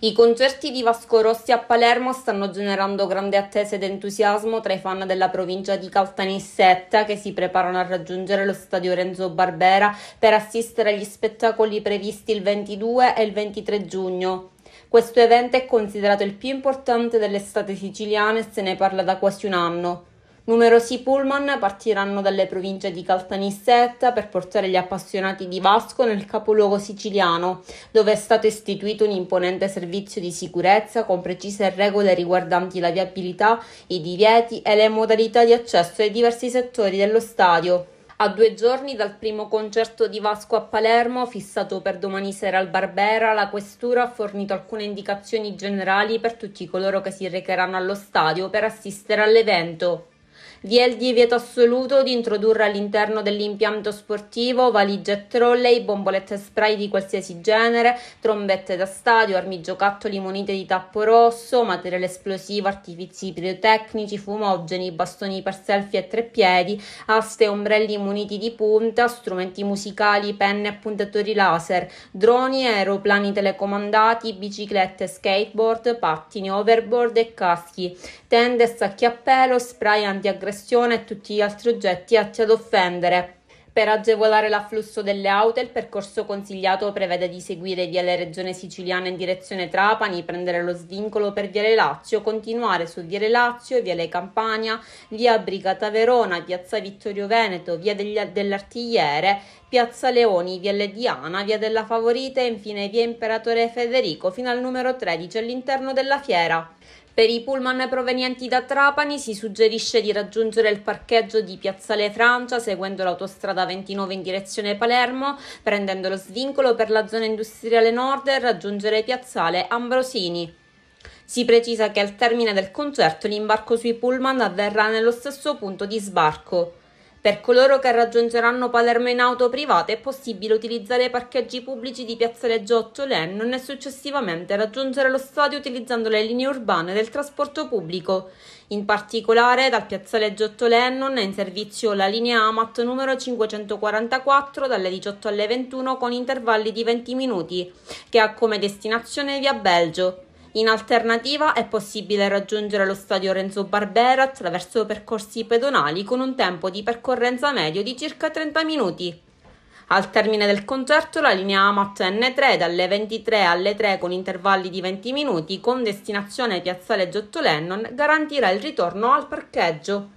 I concerti di Vasco Rossi a Palermo stanno generando grande attesa ed entusiasmo tra i fan della provincia di Caltanissetta che si preparano a raggiungere lo stadio Renzo Barbera per assistere agli spettacoli previsti il 22 e il 23 giugno. Questo evento è considerato il più importante dell'estate siciliana e se ne parla da quasi un anno. Numerosi pullman partiranno dalle province di Caltanissetta per portare gli appassionati di Vasco nel capoluogo siciliano, dove è stato istituito un imponente servizio di sicurezza con precise regole riguardanti la viabilità, i divieti e le modalità di accesso ai diversi settori dello stadio. A due giorni dal primo concerto di Vasco a Palermo, fissato per domani sera al Barbera, la Questura ha fornito alcune indicazioni generali per tutti coloro che si recheranno allo stadio per assistere all'evento. Vi è il divieto assoluto di introdurre all'interno dell'impianto sportivo valigie e trolley, bombolette spray di qualsiasi genere, trombette da stadio, armi giocattoli munite di tappo rosso, materiale esplosivo, artifici pirotecnici, fumogeni, bastoni per selfie e treppiedi, aste e ombrelli muniti di punta, strumenti musicali, penne e puntatori laser, droni, aeroplani telecomandati, biciclette, skateboard, pattini, overboard e caschi, tende, sacchi a pelo, spray antiaggressivo espressione e tutti gli altri oggetti atti ad offendere. Per agevolare l'afflusso delle auto, il percorso consigliato prevede di seguire via le regioni siciliane in direzione Trapani, prendere lo svincolo per Viale Lazio, continuare su Viale Lazio, Viale Campania, via Brigata Verona, piazza Vittorio Veneto, via degli, dell'Artigliere, piazza Leoni, via Le Diana, via della Favorita e infine via Imperatore Federico fino al numero 13 all'interno della fiera. Per i pullman provenienti da Trapani si suggerisce di raggiungere il parcheggio di Piazzale Francia seguendo l'autostrada 29 in direzione Palermo, prendendo lo svincolo per la zona industriale nord e raggiungere Piazzale Ambrosini. Si precisa che al termine del concerto l'imbarco sui pullman avverrà nello stesso punto di sbarco. Per coloro che raggiungeranno Palermo in auto privata è possibile utilizzare i parcheggi pubblici di Piazzale Giotto Lennon e successivamente raggiungere lo stadio utilizzando le linee urbane del trasporto pubblico. In particolare dal Piazzale Giotto Lennon è in servizio la linea AMAT numero 544 dalle 18 alle 21 con intervalli di 20 minuti, che ha come destinazione via Belgio. In alternativa è possibile raggiungere lo stadio Renzo Barbera attraverso percorsi pedonali con un tempo di percorrenza medio di circa 30 minuti. Al termine del concerto la linea AMAT N3 dalle 23 alle 3 con intervalli di 20 minuti con destinazione Piazzale Giotto Lennon garantirà il ritorno al parcheggio.